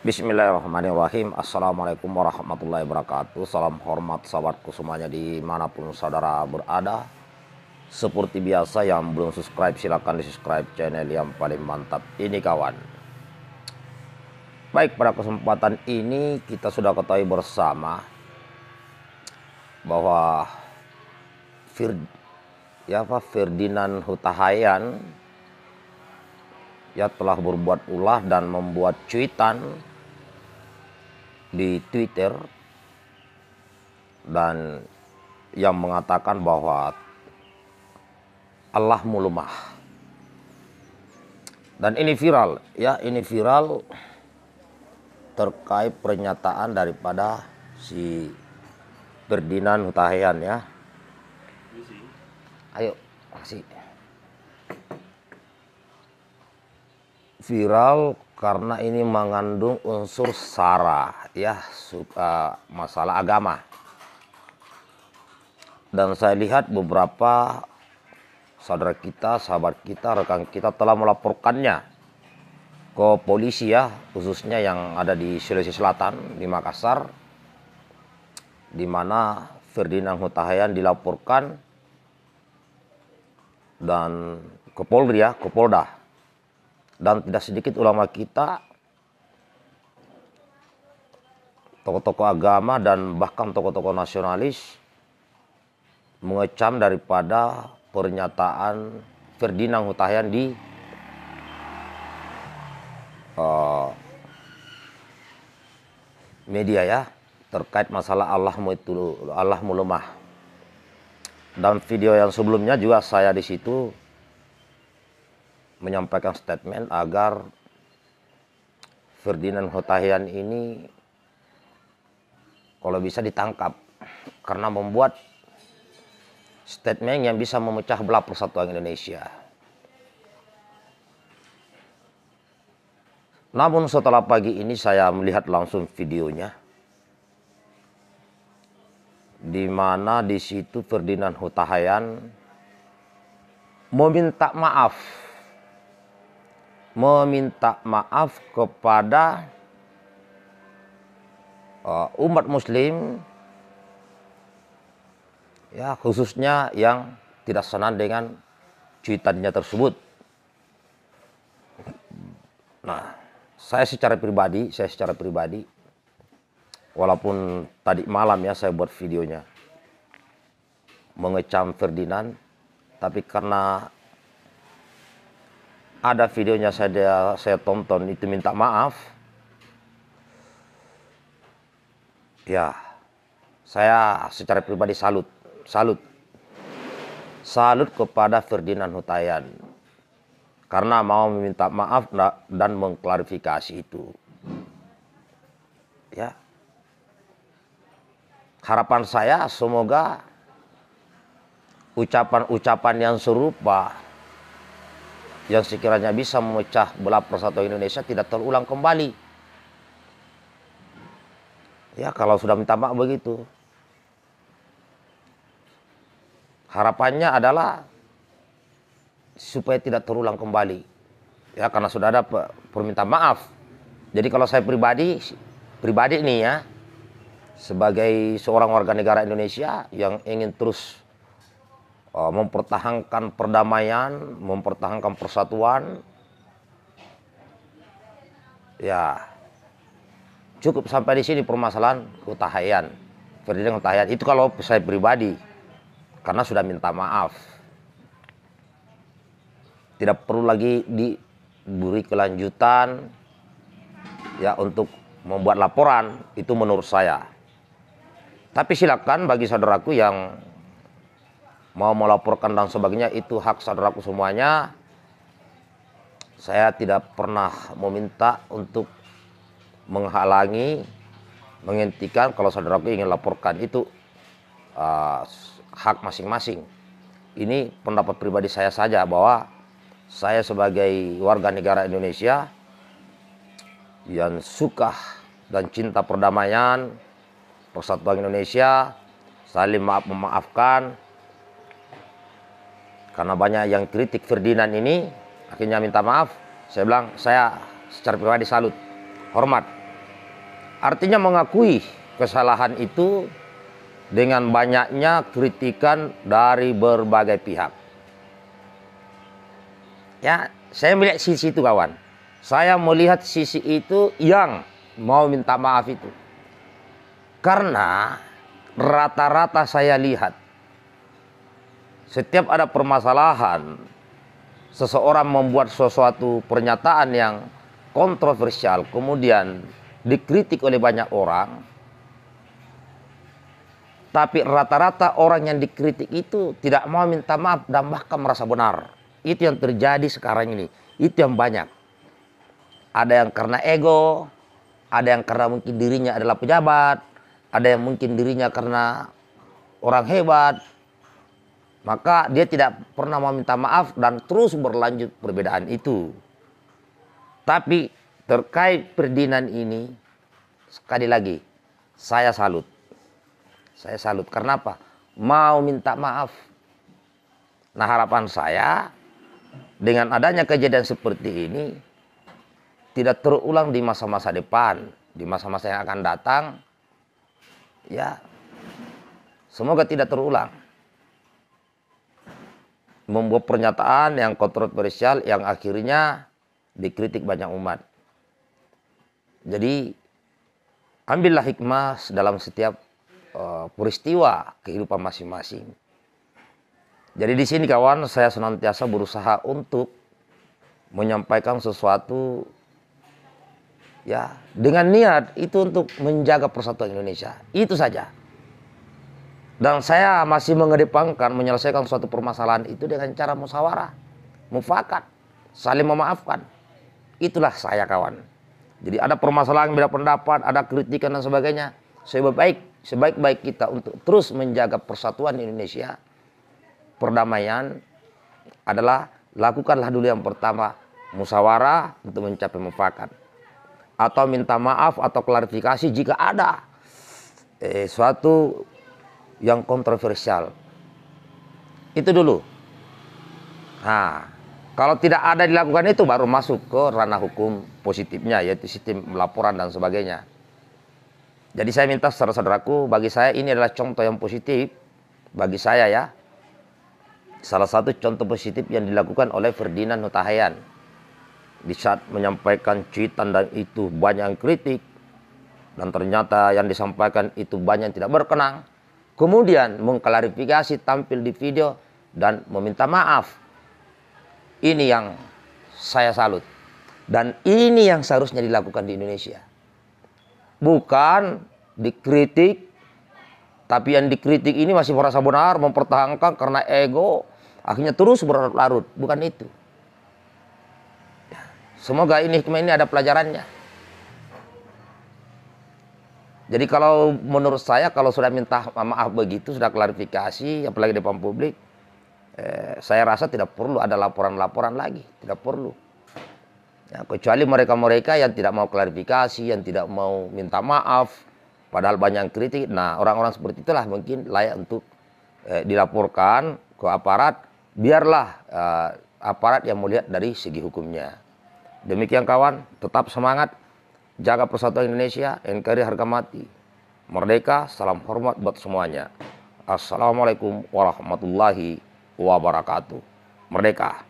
Bismillahirrahmanirrahim Assalamualaikum warahmatullahi wabarakatuh Salam hormat sahabatku semuanya dimanapun saudara berada Seperti biasa yang belum subscribe silahkan di subscribe channel yang paling mantap ini kawan Baik pada kesempatan ini kita sudah ketahui bersama Bahwa Fir, ya apa, Ferdinand Hutahayan ya telah berbuat ulah dan membuat cuitan di Twitter dan yang mengatakan bahwa Allah mulumah. Dan ini viral, ya, ini viral terkait pernyataan daripada si Berdinan Hutahian ya. Ayo, kasih. Viral karena ini mengandung unsur sara ya suka eh, masalah agama dan saya lihat beberapa saudara kita sahabat kita rekan kita telah melaporkannya ke polisi ya khususnya yang ada di Sulawesi Selatan di Makassar di mana Ferdinand Hutahayan dilaporkan dan ke Polri ya ke Polda dan tidak sedikit ulama kita tokoh-tokoh agama dan bahkan tokoh-tokoh nasionalis mengecam daripada pernyataan Ferdinand Hutahian di uh, media ya terkait masalah Allahmu itu Allahmu lemah. Dan video yang sebelumnya juga saya di situ menyampaikan statement agar Ferdinand Hotahian ini kalau bisa ditangkap karena membuat statement yang bisa memecah belah persatuan Indonesia. Namun setelah pagi ini saya melihat langsung videonya di mana di situ Ferdinand Hutahayan meminta maaf meminta maaf kepada eh, umat muslim ya khususnya yang tidak senang dengan cuitannya tersebut. Nah, saya secara pribadi, saya secara pribadi walaupun tadi malam ya saya buat videonya mengecam Ferdinand tapi karena ada videonya saya saya tonton itu minta maaf ya saya secara pribadi salut salut salut kepada Ferdinand Hutayan karena mau meminta maaf dan mengklarifikasi itu ya harapan saya semoga ucapan-ucapan yang serupa yang sekiranya bisa memecah belah persatuan Indonesia tidak terulang kembali. Ya kalau sudah minta maaf begitu. Harapannya adalah supaya tidak terulang kembali. Ya karena sudah ada permintaan maaf. Jadi kalau saya pribadi, pribadi nih ya, sebagai seorang warga negara Indonesia yang ingin terus Eh, mempertahankan perdamaian, mempertahankan persatuan. Ya, cukup sampai di sini permasalahan Hutahayan. Ferdinand utahayan itu kalau saya pribadi, karena sudah minta maaf. Tidak perlu lagi diberi kelanjutan ya untuk membuat laporan itu menurut saya. Tapi silakan bagi saudaraku yang mau melaporkan dan sebagainya itu hak saudaraku semuanya. Saya tidak pernah meminta untuk menghalangi, menghentikan kalau saudaraku ingin laporkan itu uh, hak masing-masing. Ini pendapat pribadi saya saja bahwa saya sebagai warga negara Indonesia yang suka dan cinta perdamaian, persatuan Indonesia, saling maaf memaafkan, karena banyak yang kritik Ferdinand ini akhirnya minta maaf saya bilang saya secara pribadi salut hormat artinya mengakui kesalahan itu dengan banyaknya kritikan dari berbagai pihak ya saya melihat sisi itu kawan saya melihat sisi itu yang mau minta maaf itu karena rata-rata saya lihat setiap ada permasalahan, seseorang membuat sesuatu pernyataan yang kontroversial, kemudian dikritik oleh banyak orang, tapi rata-rata orang yang dikritik itu tidak mau minta maaf dan bahkan merasa benar. Itu yang terjadi sekarang ini. Itu yang banyak. Ada yang karena ego, ada yang karena mungkin dirinya adalah pejabat, ada yang mungkin dirinya karena orang hebat, maka dia tidak pernah meminta maaf dan terus berlanjut perbedaan itu. Tapi terkait perdinan ini, sekali lagi, saya salut. Saya salut. Karena apa? Mau minta maaf. Nah harapan saya, dengan adanya kejadian seperti ini, tidak terulang di masa-masa depan. Di masa-masa yang akan datang, ya semoga tidak terulang membuat pernyataan yang kontroversial yang akhirnya dikritik banyak umat. Jadi ambillah hikmah dalam setiap uh, peristiwa kehidupan masing-masing. Jadi di sini kawan saya senantiasa berusaha untuk menyampaikan sesuatu ya dengan niat itu untuk menjaga persatuan Indonesia. Itu saja. Dan saya masih mengedepankan menyelesaikan suatu permasalahan itu dengan cara musyawarah, mufakat, saling memaafkan. Itulah saya kawan. Jadi ada permasalahan beda pendapat, ada kritikan dan sebagainya. Sebaik sebaik-baik kita untuk terus menjaga persatuan Indonesia, perdamaian adalah lakukanlah dulu yang pertama musyawarah untuk mencapai mufakat atau minta maaf atau klarifikasi jika ada eh, suatu yang kontroversial. Itu dulu. Nah, kalau tidak ada dilakukan itu baru masuk ke ranah hukum positifnya yaitu sistem laporan dan sebagainya. Jadi saya minta saudara-saudaraku bagi saya ini adalah contoh yang positif bagi saya ya. Salah satu contoh positif yang dilakukan oleh Ferdinand Hutahayan. Di saat menyampaikan cuitan dan itu banyak yang kritik dan ternyata yang disampaikan itu banyak yang tidak berkenang. Kemudian mengklarifikasi tampil di video dan meminta maaf. Ini yang saya salut. Dan ini yang seharusnya dilakukan di Indonesia. Bukan dikritik, tapi yang dikritik ini masih merasa benar, mempertahankan karena ego, akhirnya terus berlarut-larut. Bukan itu. Ya, semoga ini ini ada pelajarannya. Jadi kalau menurut saya kalau sudah minta maaf begitu sudah klarifikasi apalagi di depan publik eh, saya rasa tidak perlu ada laporan-laporan lagi, tidak perlu. Ya, kecuali mereka-mereka yang tidak mau klarifikasi, yang tidak mau minta maaf, padahal banyak kritik. Nah, orang-orang seperti itulah mungkin layak untuk eh, dilaporkan ke aparat. Biarlah eh, aparat yang melihat dari segi hukumnya. Demikian kawan, tetap semangat. Jaga persatuan Indonesia, NKRI harga mati. Merdeka, salam hormat buat semuanya. Assalamualaikum warahmatullahi wabarakatuh. Merdeka!